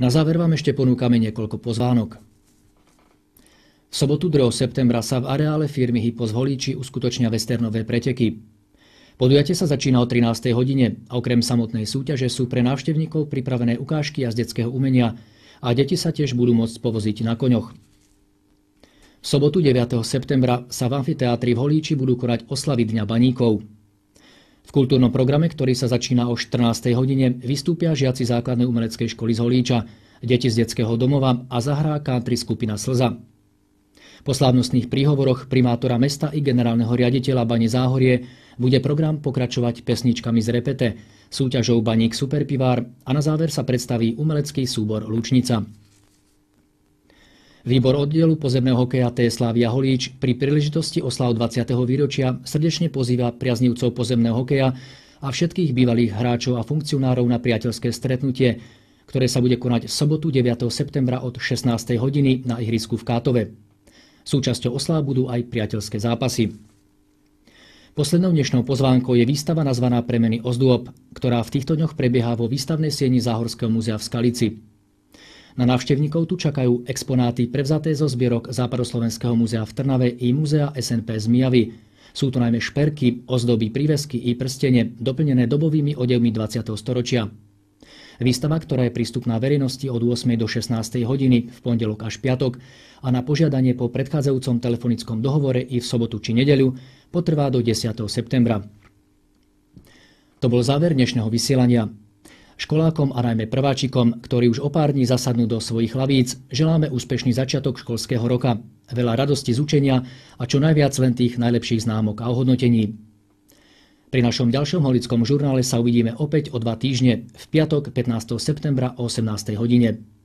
Na záver vám ešte ponúkame niekoľko pozvánok. V sobotu 2. septembra sa v areále firmy Hypo Holíči uskutočnia westernové preteky. Podujatie sa začína o 13. hodine a okrem samotnej súťaže sú pre návštevníkov pripravené ukážky a detského umenia a deti sa tiež budú môcť povoziť na koňoch. V sobotu 9. septembra sa v amfiteátri v Holíči budú korať oslavy Dňa baníkov – v kultúrnom programe, ktorý sa začína o 14. hodine, vystúpia žiaci základnej umeleckej školy z Holíča, deti z detského domova a zahrá country skupina Slza. Po slávnostných príhovoroch primátora mesta i generálneho riaditeľa Bane Záhorie bude program pokračovať pesničkami z repete, súťažou Baník Superpivár a na záver sa predstaví umelecký súbor Lučnica. Výbor oddielu pozemného hokeja T. Slavia Holíč pri príležitosti oslav 20. výročia srdečne pozýva priaznivcov pozemného hokeja a všetkých bývalých hráčov a funkcionárov na priateľské stretnutie, ktoré sa bude konať v sobotu 9. septembra od 16. hodiny na ihrisku v Kátove. Súčasťou oslav budú aj priateľské zápasy. Poslednou dnešnou pozvánkou je výstava nazvaná Premeny ozdôb, ktorá v týchto dňoch prebieha vo výstavnej sieni Záhorského múzea v Skalici. Na návštevníkov tu čakajú exponáty prevzaté zo zbierok Západoslovenského múzea v Trnave i múzea SNP z Mijavy. Sú to najmä šperky, ozdoby, prívesky i prstenie, doplnené dobovými odevmi 20. storočia. Výstava, ktorá je prístupná verejnosti od 8. do 16. hodiny v pondelok až piatok a na požiadanie po predchádzajúcom telefonickom dohovore i v sobotu či nedeľu potrvá do 10. septembra. To bol záver dnešného vysielania. Školákom a najmä prváčikom, ktorí už o pár dní zasadnú do svojich lavíc, želáme úspešný začiatok školského roka, veľa radosti z učenia a čo najviac len tých najlepších známok a ohodnotení. Pri našom ďalšom holickom žurnále sa uvidíme opäť o dva týždne, v piatok 15. septembra o 18. hodine.